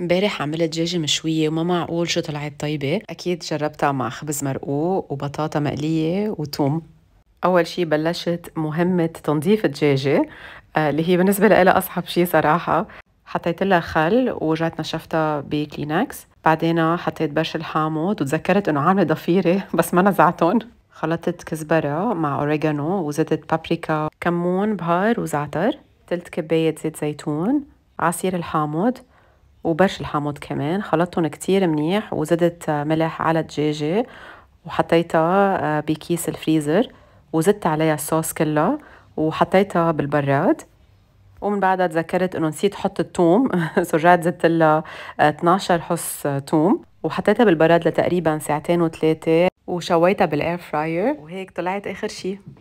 امبارح عملت دجاجة مشوية وما معقول شو طلعت طيبة أكيد جربتها مع خبز مرقوق وبطاطا مقلية وتوم أول شي بلشت مهمة تنظيف الدجاجة آه، اللي هي بالنسبة لها أصعب شي صراحة حطيت لها خل ورجعت نشفتها بكلينكس بعدين حطيت برش الحامض وتذكرت انه عامله ضفيره بس ما نزعتهم خلطت كزبرة مع أوريجانو وزدت بابريكا كمون بهار وزعتر تلت كباية زيت زيتون عصير الحامض وبرش الحامض كمان خلطتهم كتير منيح وزدت ملح على الدجاجة وحطيتها آه، بكيس الفريزر وزدت عليها الصوص كلها وحطيتها بالبراد ومن بعدها تذكرت انه نسيت حط الثوم رجعت زدت لها 12 آه، حص ثوم آه، وحطيتها بالبراد لتقريبا ساعتين وثلاثه وشويتها بالاير فراير وهيك طلعت اخر شيء